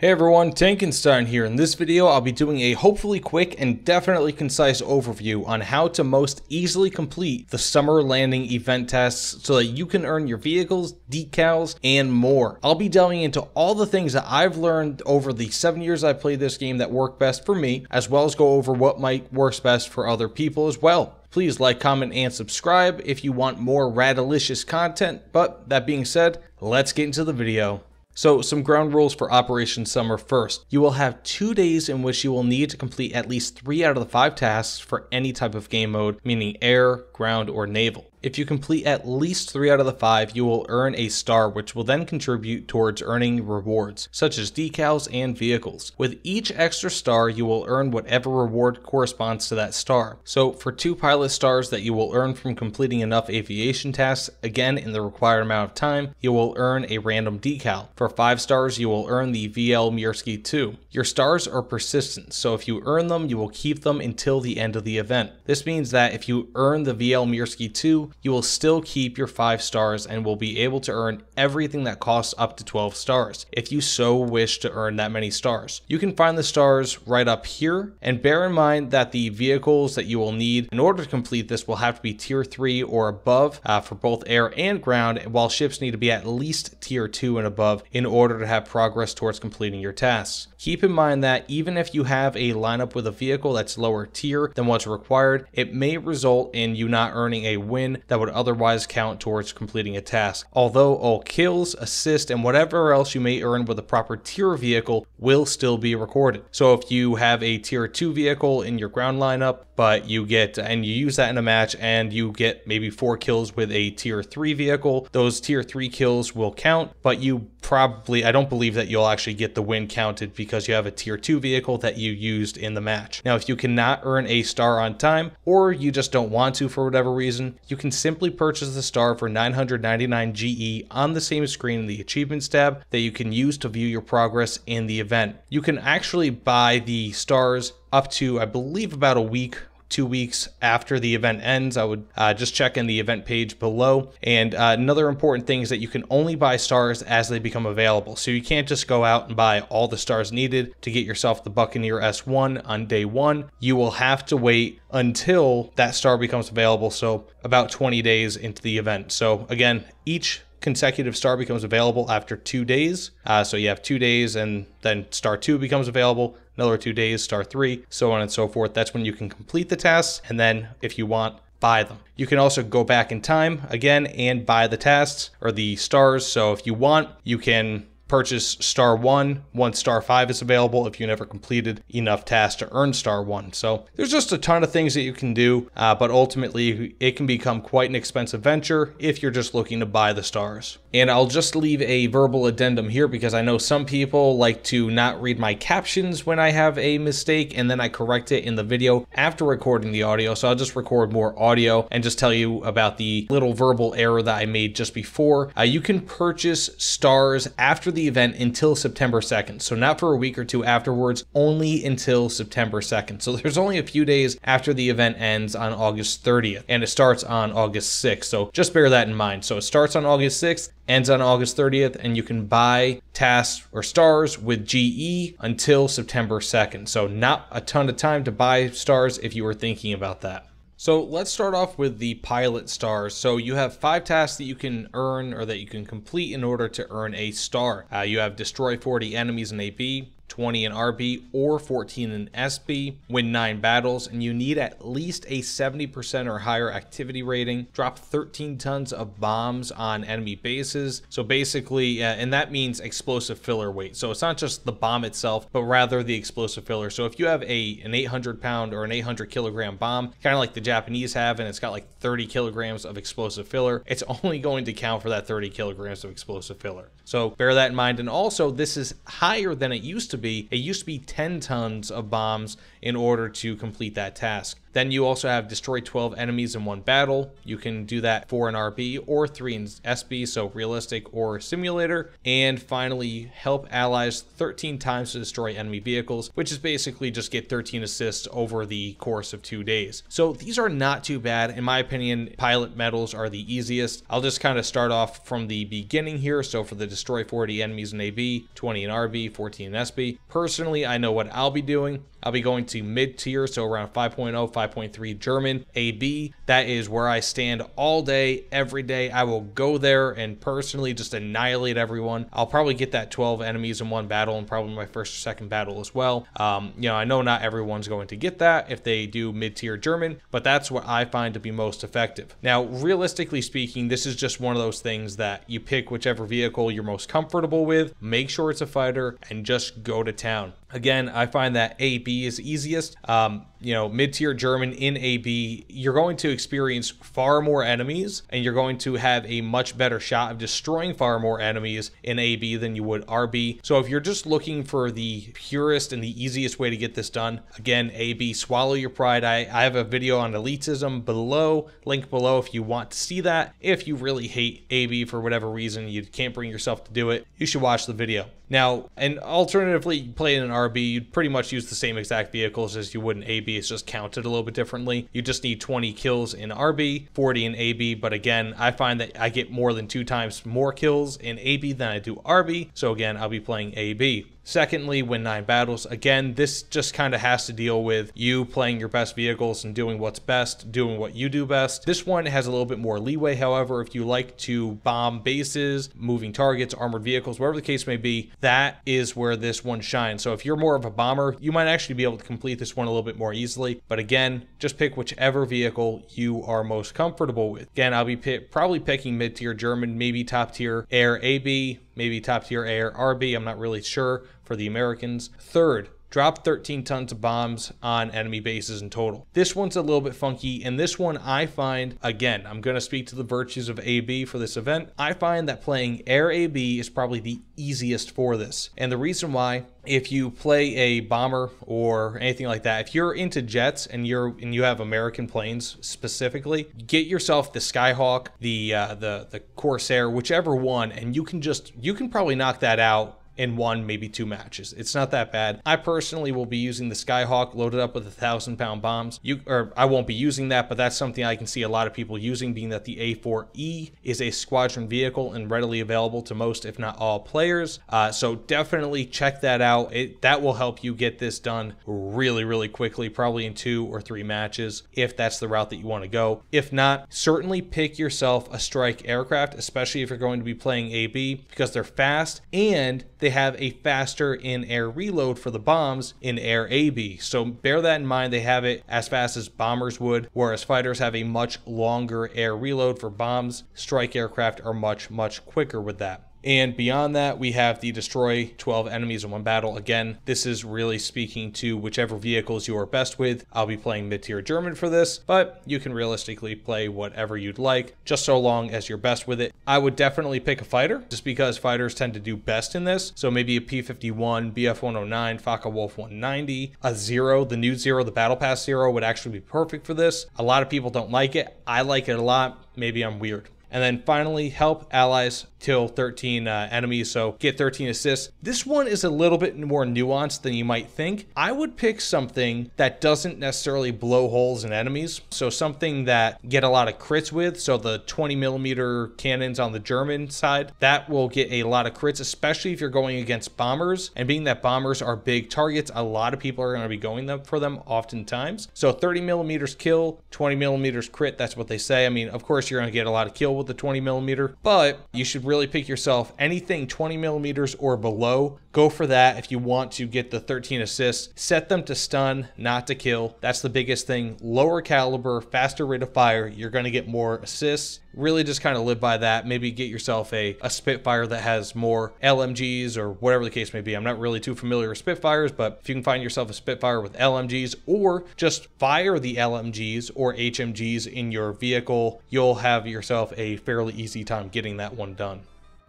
Hey everyone, Tankenstein here. In this video, I'll be doing a hopefully quick and definitely concise overview on how to most easily complete the summer landing event tests so that you can earn your vehicles, decals, and more. I'll be delving into all the things that I've learned over the seven years I've played this game that work best for me, as well as go over what might work best for other people as well. Please like, comment, and subscribe if you want more radilicious content. But that being said, let's get into the video. So some ground rules for Operation Summer first. You will have two days in which you will need to complete at least three out of the five tasks for any type of game mode, meaning air, ground, or naval. If you complete at least three out of the five, you will earn a star, which will then contribute towards earning rewards, such as decals and vehicles. With each extra star, you will earn whatever reward corresponds to that star. So for two pilot stars that you will earn from completing enough aviation tasks, again in the required amount of time, you will earn a random decal. For five stars, you will earn the VL Mirsky 2. Your stars are persistent, so if you earn them, you will keep them until the end of the event. This means that if you earn the VL Mirsky 2, you will still keep your five stars and will be able to earn everything that costs up to 12 stars if you so wish to earn that many stars. You can find the stars right up here and bear in mind that the vehicles that you will need in order to complete this will have to be tier three or above uh, for both air and ground while ships need to be at least tier two and above in order to have progress towards completing your tasks. Keep in mind that even if you have a lineup with a vehicle that's lower tier than what's required, it may result in you not earning a win that would otherwise count towards completing a task, although all kills, assists, and whatever else you may earn with a proper tier vehicle will still be recorded. So if you have a tier 2 vehicle in your ground lineup, but you get and you use that in a match and you get maybe four kills with a tier three vehicle. Those tier three kills will count, but you probably, I don't believe that you'll actually get the win counted because you have a tier two vehicle that you used in the match. Now, if you cannot earn a star on time or you just don't want to for whatever reason, you can simply purchase the star for 999 GE on the same screen in the achievements tab that you can use to view your progress in the event. You can actually buy the stars up to, I believe, about a week two weeks after the event ends. I would uh, just check in the event page below. And uh, another important thing is that you can only buy stars as they become available. So you can't just go out and buy all the stars needed to get yourself the Buccaneer S1 on day one. You will have to wait until that star becomes available. So about 20 days into the event. So again, each consecutive star becomes available after two days. Uh, so you have two days and then star two becomes available another two days, star three, so on and so forth. That's when you can complete the tasks. And then if you want, buy them. You can also go back in time again and buy the tasks or the stars. So if you want, you can purchase star 1 once star 5 is available if you never completed enough tasks to earn star 1 so there's just a ton of things that you can do uh, but ultimately it can become quite an expensive venture if you're just looking to buy the stars and i'll just leave a verbal addendum here because i know some people like to not read my captions when i have a mistake and then i correct it in the video after recording the audio so i'll just record more audio and just tell you about the little verbal error that i made just before uh, you can purchase stars after the the event until September 2nd. So not for a week or two afterwards, only until September 2nd. So there's only a few days after the event ends on August 30th and it starts on August 6th. So just bear that in mind. So it starts on August 6th, ends on August 30th, and you can buy tasks or stars with GE until September 2nd. So not a ton of time to buy stars if you were thinking about that. So let's start off with the pilot stars. So you have five tasks that you can earn or that you can complete in order to earn a star. Uh, you have destroy 40 enemies in AB, 20 in RB, or 14 in SB. Win 9 battles, and you need at least a 70% or higher activity rating. Drop 13 tons of bombs on enemy bases. So basically, uh, and that means explosive filler weight. So it's not just the bomb itself, but rather the explosive filler. So if you have a an 800 pound or an 800 kilogram bomb, kind of like the Japanese have, and it's got like 30 kilograms of explosive filler, it's only going to count for that 30 kilograms of explosive filler. So bear that in mind. And also, this is higher than it used to be. It used to be 10 tons of bombs in order to complete that task. Then you also have destroy 12 enemies in one battle. You can do that for an RB or three in SB, so realistic or simulator. And finally, help allies 13 times to destroy enemy vehicles, which is basically just get 13 assists over the course of two days. So these are not too bad. In my opinion, pilot medals are the easiest. I'll just kind of start off from the beginning here. So for the destroy 40 enemies in AB, 20 in RB, 14 in SB. Personally, I know what I'll be doing. I'll be going to mid tier, so around 5.0, 5.3 German AB. That is where I stand all day, every day. I will go there and personally just annihilate everyone. I'll probably get that 12 enemies in one battle and probably my first or second battle as well. Um, you know, I know not everyone's going to get that if they do mid tier German, but that's what I find to be most effective. Now, realistically speaking, this is just one of those things that you pick whichever vehicle you're most comfortable with, make sure it's a fighter, and just go to town. Again, I find that AB is easiest. Um, you know, mid tier German in AB, you're going to experience far more enemies and you're going to have a much better shot of destroying far more enemies in AB than you would RB. So if you're just looking for the purest and the easiest way to get this done, again, AB, swallow your pride. I, I have a video on elitism below, link below if you want to see that. If you really hate AB for whatever reason, you can't bring yourself to do it, you should watch the video. Now, and alternatively, playing play in an RB, you'd pretty much use the same exact vehicles as you would in AB is just counted a little bit differently. You just need 20 kills in RB, 40 in AB. But again, I find that I get more than two times more kills in AB than I do RB. So again, I'll be playing AB. Secondly, win nine battles. Again, this just kind of has to deal with you playing your best vehicles and doing what's best, doing what you do best. This one has a little bit more leeway, however, if you like to bomb bases, moving targets, armored vehicles, whatever the case may be, that is where this one shines. So if you're more of a bomber, you might actually be able to complete this one a little bit more easily. But again, just pick whichever vehicle you are most comfortable with. Again, I'll be probably picking mid-tier German, maybe top tier air AB, maybe top tier AR. RB, I'm not really sure for the Americans. Third, dropped 13 tons of bombs on enemy bases in total. This one's a little bit funky, and this one I find, again, I'm going to speak to the virtues of AB for this event. I find that playing air AB is probably the easiest for this. And the reason why, if you play a bomber or anything like that, if you're into jets and you're and you have American planes specifically, get yourself the Skyhawk, the uh, the the Corsair, whichever one, and you can just you can probably knock that out in one, maybe two matches. It's not that bad. I personally will be using the Skyhawk loaded up with a thousand pound bombs. You or I won't be using that, but that's something I can see a lot of people using, being that the A4E is a squadron vehicle and readily available to most, if not all, players. Uh, so definitely check that out. It, that will help you get this done really, really quickly, probably in two or three matches, if that's the route that you want to go. If not, certainly pick yourself a strike aircraft, especially if you're going to be playing AB, because they're fast and they they have a faster in-air reload for the bombs in air AB. So bear that in mind, they have it as fast as bombers would, whereas fighters have a much longer air reload for bombs. Strike aircraft are much, much quicker with that. And beyond that, we have the destroy 12 enemies in one battle. Again, this is really speaking to whichever vehicles you are best with. I'll be playing mid-tier German for this, but you can realistically play whatever you'd like, just so long as you're best with it. I would definitely pick a fighter, just because fighters tend to do best in this. So maybe a P-51, BF-109, Faka Wolf 190, a Zero, the new Zero, the Battle Pass Zero would actually be perfect for this. A lot of people don't like it. I like it a lot. Maybe I'm weird. And then finally, help allies till 13 uh, enemies, so get 13 assists. This one is a little bit more nuanced than you might think. I would pick something that doesn't necessarily blow holes in enemies, so something that get a lot of crits with, so the 20 millimeter cannons on the German side, that will get a lot of crits, especially if you're going against bombers, and being that bombers are big targets, a lot of people are going to be going them for them oftentimes. So 30 millimeters kill, 20 millimeters crit, that's what they say. I mean, of course, you're going to get a lot of kill with the 20 millimeter, but you should really pick yourself. Anything 20 millimeters or below Go for that if you want to get the 13 assists. Set them to stun, not to kill. That's the biggest thing. Lower caliber, faster rate of fire, you're going to get more assists. Really just kind of live by that. Maybe get yourself a, a Spitfire that has more LMGs or whatever the case may be. I'm not really too familiar with Spitfires, but if you can find yourself a Spitfire with LMGs or just fire the LMGs or HMGs in your vehicle, you'll have yourself a fairly easy time getting that one done.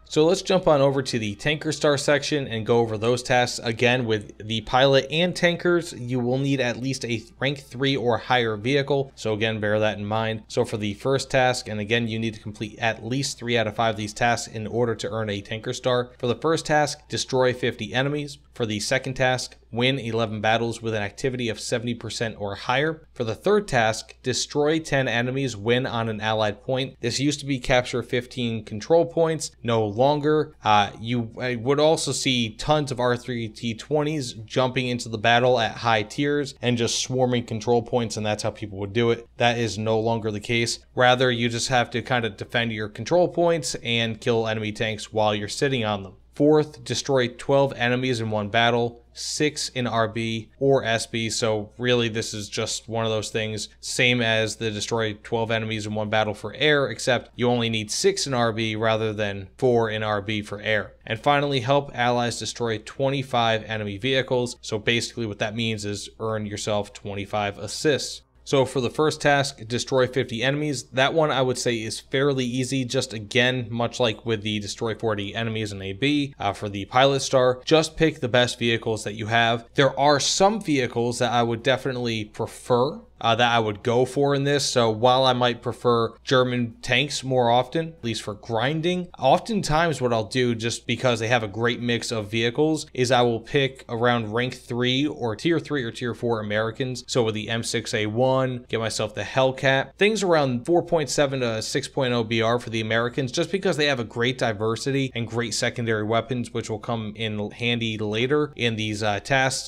So let's jump on over to the tanker star section and go over those tasks again with the pilot and tankers. You will need at least a rank three or higher vehicle. So again, bear that in mind. So for the first task, and again, you need to complete at least three out of five of these tasks in order to earn a tanker star. For the first task, destroy 50 enemies. For the second task, win 11 battles with an activity of 70% or higher. For the third task, destroy 10 enemies Win on an allied point. This used to be capture 15 control points, no longer. Uh, you I would also see tons of R3T20s jumping into the battle at high tiers and just swarming control points, and that's how people would do it. That is no longer the case. Rather, you just have to kind of defend your control points and kill enemy tanks while you're sitting on them. Fourth, destroy 12 enemies in one battle. Six in RB or SB. So really, this is just one of those things, same as the destroy 12 enemies in one battle for air, except you only need six in RB rather than four in RB for air. And finally, help allies destroy 25 enemy vehicles. So basically, what that means is earn yourself 25 assists. So for the first task, destroy 50 enemies, that one I would say is fairly easy, just again, much like with the destroy 40 enemies in AB uh, for the pilot star, just pick the best vehicles that you have. There are some vehicles that I would definitely prefer uh, that I would go for in this. So while I might prefer German tanks more often, at least for grinding, oftentimes what I'll do just because they have a great mix of vehicles is I will pick around rank three or tier three or tier four Americans. So with the M6A1, get myself the Hellcat, things around 4.7 to 6.0 BR for the Americans, just because they have a great diversity and great secondary weapons, which will come in handy later in these uh,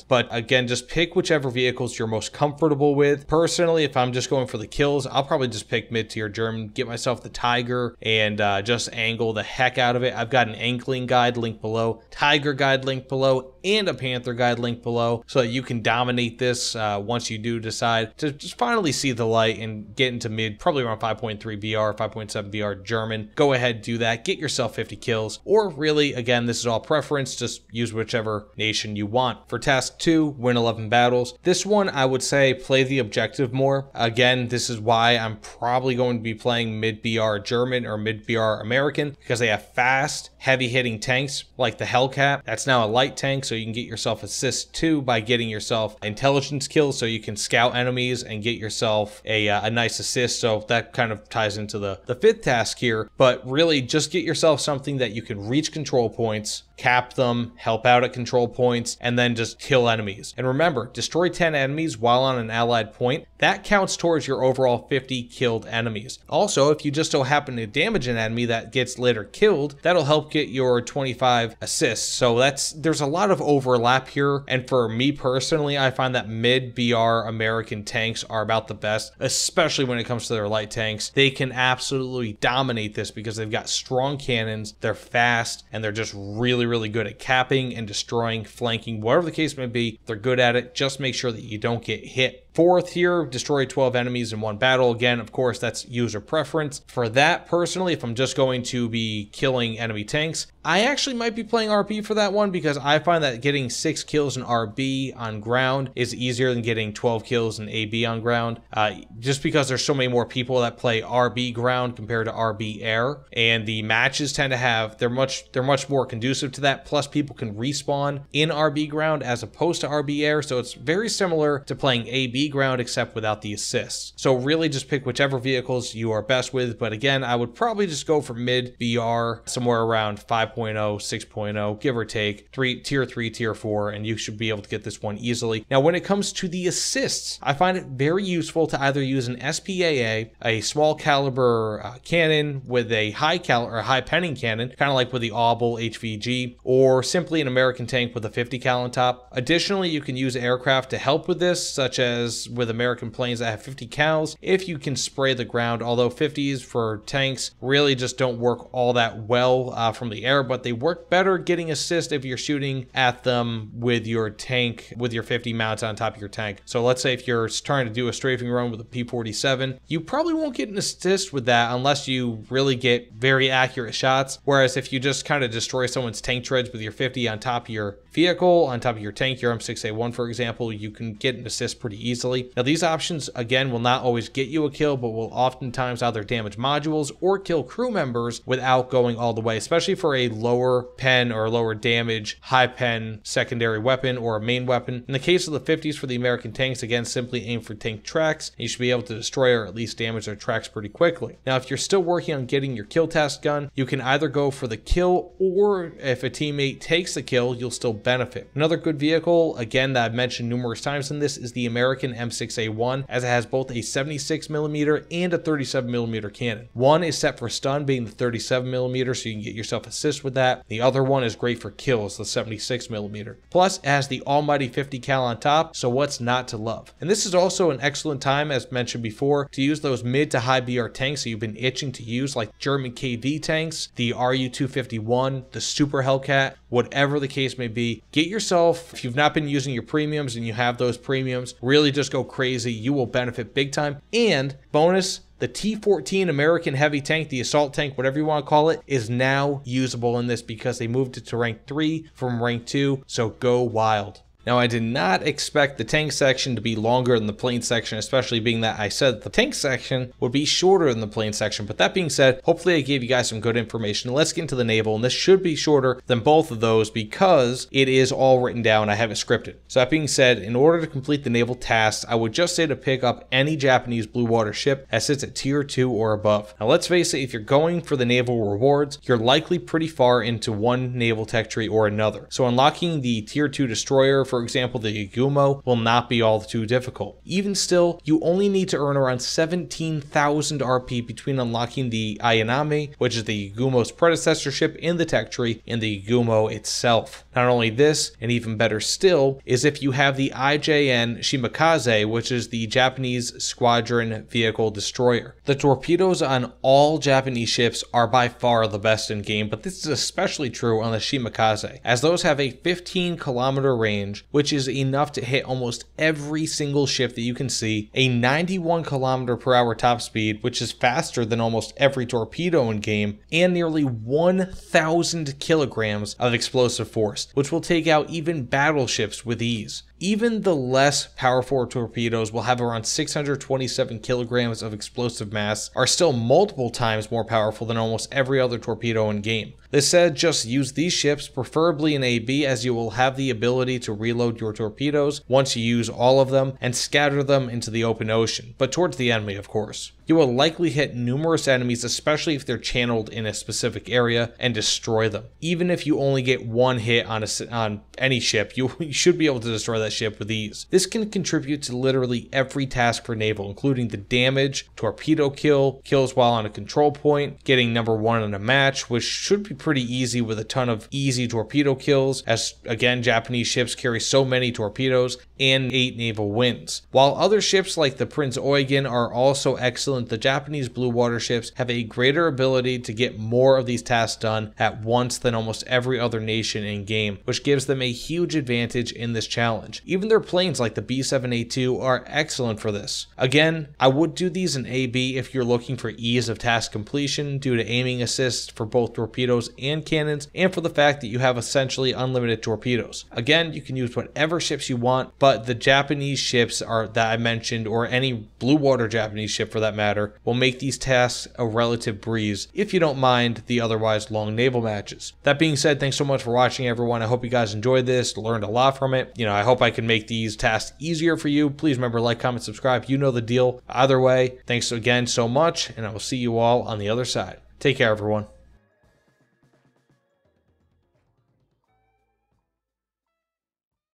But again, just pick whichever vehicles you're most comfortable with. Per personally, if I'm just going for the kills, I'll probably just pick mid tier German, get myself the Tiger, and uh, just angle the heck out of it. I've got an ankling guide link below, Tiger guide link below, and a Panther guide link below so that you can dominate this uh, once you do decide to just finally see the light and get into mid, probably around 5.3 VR, 5.7 VR German. Go ahead, do that. Get yourself 50 kills. Or really, again, this is all preference. Just use whichever nation you want. For task two, win 11 battles. This one, I would say play the objective more. Again, this is why I'm probably going to be playing mid BR German or mid BR American because they have fast heavy hitting tanks like the Hellcat. That's now a light tank, so you can get yourself assist too by getting yourself intelligence kills, so you can scout enemies and get yourself a, uh, a nice assist. So that kind of ties into the, the fifth task here, but really just get yourself something that you can reach control points cap them, help out at control points, and then just kill enemies. And remember, destroy 10 enemies while on an allied point. That counts towards your overall 50 killed enemies. Also, if you just so happen to damage an enemy that gets later killed, that'll help get your 25 assists. So that's there's a lot of overlap here. And for me personally, I find that mid BR American tanks are about the best, especially when it comes to their light tanks. They can absolutely dominate this because they've got strong cannons, they're fast, and they're just really, really good at capping and destroying, flanking, whatever the case may be. They're good at it. Just make sure that you don't get hit Fourth here, destroy 12 enemies in one battle. Again, of course, that's user preference. For that, personally, if I'm just going to be killing enemy tanks, I actually might be playing RP for that one because I find that getting 6 kills in RB on ground is easier than getting 12 kills in AB on ground. Uh, just because there's so many more people that play RB ground compared to RB air. And the matches tend to have, they're much, they're much more conducive to that. Plus people can respawn in RB ground as opposed to RB air. So it's very similar to playing AB ground except without the assists. So really just pick whichever vehicles you are best with. But again, I would probably just go for mid BR somewhere around 5.0, 6.0, give or take three tier three, tier four, and you should be able to get this one easily. Now, when it comes to the assists, I find it very useful to either use an SPAA, a small caliber uh, cannon with a high cal or high penning cannon, kind of like with the Auble HVG, or simply an American tank with a 50 cal on top. Additionally, you can use aircraft to help with this, such as with American planes that have 50 cals if you can spray the ground, although 50s for tanks really just don't work all that well uh, from the air, but they work better getting assist if you're shooting at them with your tank, with your 50 mounts on top of your tank. So let's say if you're trying to do a strafing run with a P-47, you probably won't get an assist with that unless you really get very accurate shots. Whereas if you just kind of destroy someone's tank treads with your 50 on top of your vehicle, on top of your tank, your M6A1, for example, you can get an assist pretty easily easily. Now these options again will not always get you a kill but will oftentimes either damage modules or kill crew members without going all the way especially for a lower pen or lower damage high pen secondary weapon or a main weapon. In the case of the 50s for the American tanks again simply aim for tank tracks you should be able to destroy or at least damage their tracks pretty quickly. Now if you're still working on getting your kill test gun, you can either go for the kill or if a teammate takes the kill you'll still benefit. Another good vehicle again that I've mentioned numerous times in this is the American M6A1 as it has both a 76mm and a 37mm cannon. One is set for stun being the 37mm so you can get yourself assist with that. The other one is great for kills, the 76mm. Plus it has the almighty 50 cal on top so what's not to love. And this is also an excellent time as mentioned before to use those mid to high BR tanks that you've been itching to use like German KV tanks, the RU-251, the Super Hellcat, whatever the case may be. Get yourself, if you've not been using your premiums and you have those premiums, really just go crazy. You will benefit big time. And bonus, the T14 American heavy tank, the assault tank, whatever you want to call it, is now usable in this because they moved it to rank 3 from rank 2. So go wild. Now I did not expect the tank section to be longer than the plane section, especially being that I said the tank section would be shorter than the plane section. But that being said, hopefully I gave you guys some good information. Let's get into the naval and this should be shorter than both of those because it is all written down. I have it scripted. So that being said, in order to complete the naval tasks, I would just say to pick up any Japanese blue water ship as it's at tier two or above. Now let's face it, if you're going for the naval rewards, you're likely pretty far into one naval tech tree or another. So unlocking the tier two destroyer for example the Yagumo, will not be all too difficult. Even still, you only need to earn around 17,000 RP between unlocking the Ayanami, which is the Yagumo's predecessorship in the tech tree, and the Yagumo itself. Not only this, and even better still, is if you have the IJN Shimakaze, which is the Japanese Squadron Vehicle Destroyer. The torpedoes on all Japanese ships are by far the best in game, but this is especially true on the Shimakaze, as those have a 15 kilometer range which is enough to hit almost every single shift that you can see, a 91 kilometer per hour top speed, which is faster than almost every torpedo in game, and nearly 1,000 kilograms of explosive force, which will take out even battleships with ease. Even the less powerful torpedoes will have around 627 kilograms of explosive mass, are still multiple times more powerful than almost every other torpedo in game. This said, just use these ships, preferably in AB, as you will have the ability to reload your torpedoes once you use all of them and scatter them into the open ocean, but towards the enemy, of course. You will likely hit numerous enemies, especially if they're channeled in a specific area, and destroy them. Even if you only get one hit on, a, on any ship, you, you should be able to destroy that ship with ease. This can contribute to literally every task for Naval, including the damage, torpedo kill, kills while on a control point, getting number one in a match, which should be pretty easy with a ton of easy torpedo kills, as again, Japanese ships carry so many torpedoes, and 8 naval wins. While other ships like the Prince Eugen are also excellent, the Japanese blue water ships have a greater ability to get more of these tasks done at once than almost every other nation in game, which gives them a huge advantage in this challenge. Even their planes like the B7A2 are excellent for this. Again, I would do these in AB if you're looking for ease of task completion due to aiming assist for both torpedoes and cannons and for the fact that you have essentially unlimited torpedoes. Again, you can use whatever ships you want, but the Japanese ships are that I mentioned or any blue water Japanese ship for that matter will make these tasks a relative breeze if you don't mind the otherwise long naval matches. That being said, thanks so much for watching everyone. I hope you guys enjoyed this, learned a lot from it. You know, I hope hope I can make these tasks easier for you. Please remember, like, comment, subscribe. You know the deal. Either way, thanks again so much, and I will see you all on the other side. Take care, everyone.